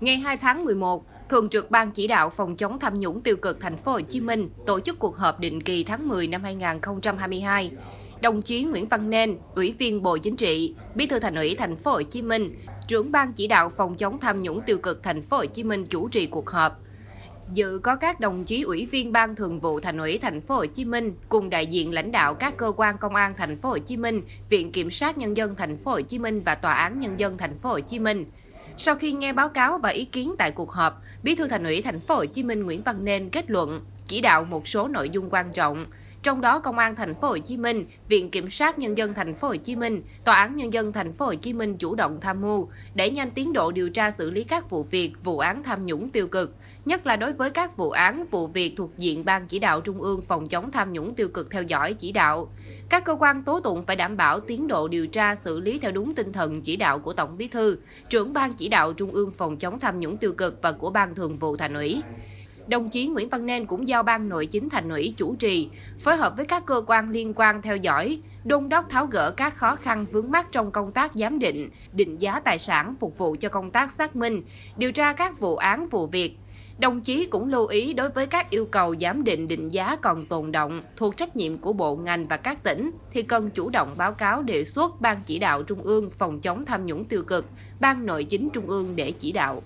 Ngày 2 tháng 11, Thường trực Ban chỉ đạo phòng chống tham nhũng tiêu cực thành phố Hồ Chí Minh tổ chức cuộc họp định kỳ tháng 10 năm 2022. Đồng chí Nguyễn Văn Nên, Ủy viên Bộ Chính trị, Bí thư Thành ủy thành phố Hồ Chí Minh, trưởng Ban chỉ đạo phòng chống tham nhũng tiêu cực thành phố Hồ Chí Minh chủ trì cuộc họp. Dự có các đồng chí ủy viên Ban Thường vụ Thành ủy Thành phố Hồ Chí Minh cùng đại diện lãnh đạo các cơ quan công an Thành phố Hồ Chí Minh, Viện kiểm sát nhân dân Thành phố Hồ Chí Minh và Tòa án nhân dân Thành phố Hồ Chí Minh. Sau khi nghe báo cáo và ý kiến tại cuộc họp, Bí thư Thành ủy Thành phố Hồ Chí Minh Nguyễn Văn Nên kết luận chỉ đạo một số nội dung quan trọng trong đó Công an thành phố Hồ Chí Minh, Viện Kiểm sát Nhân dân thành phố Hồ Chí Minh, Tòa án Nhân dân thành phố Hồ Chí Minh chủ động tham mưu để nhanh tiến độ điều tra xử lý các vụ việc, vụ án tham nhũng tiêu cực, nhất là đối với các vụ án, vụ việc thuộc diện Ban chỉ đạo Trung ương phòng chống tham nhũng tiêu cực theo dõi chỉ đạo. Các cơ quan tố tụng phải đảm bảo tiến độ điều tra xử lý theo đúng tinh thần chỉ đạo của Tổng Bí thư, trưởng Ban chỉ đạo Trung ương phòng chống tham nhũng tiêu cực và của Ban Thường vụ Thành ủy đồng chí Nguyễn Văn Nên cũng giao ban nội chính thành ủy chủ trì, phối hợp với các cơ quan liên quan theo dõi, đôn đốc tháo gỡ các khó khăn vướng mắt trong công tác giám định, định giá tài sản phục vụ cho công tác xác minh, điều tra các vụ án vụ việc. Đồng chí cũng lưu ý đối với các yêu cầu giám định định giá còn tồn động thuộc trách nhiệm của bộ ngành và các tỉnh thì cần chủ động báo cáo đề xuất ban chỉ đạo trung ương phòng chống tham nhũng tiêu cực, ban nội chính trung ương để chỉ đạo.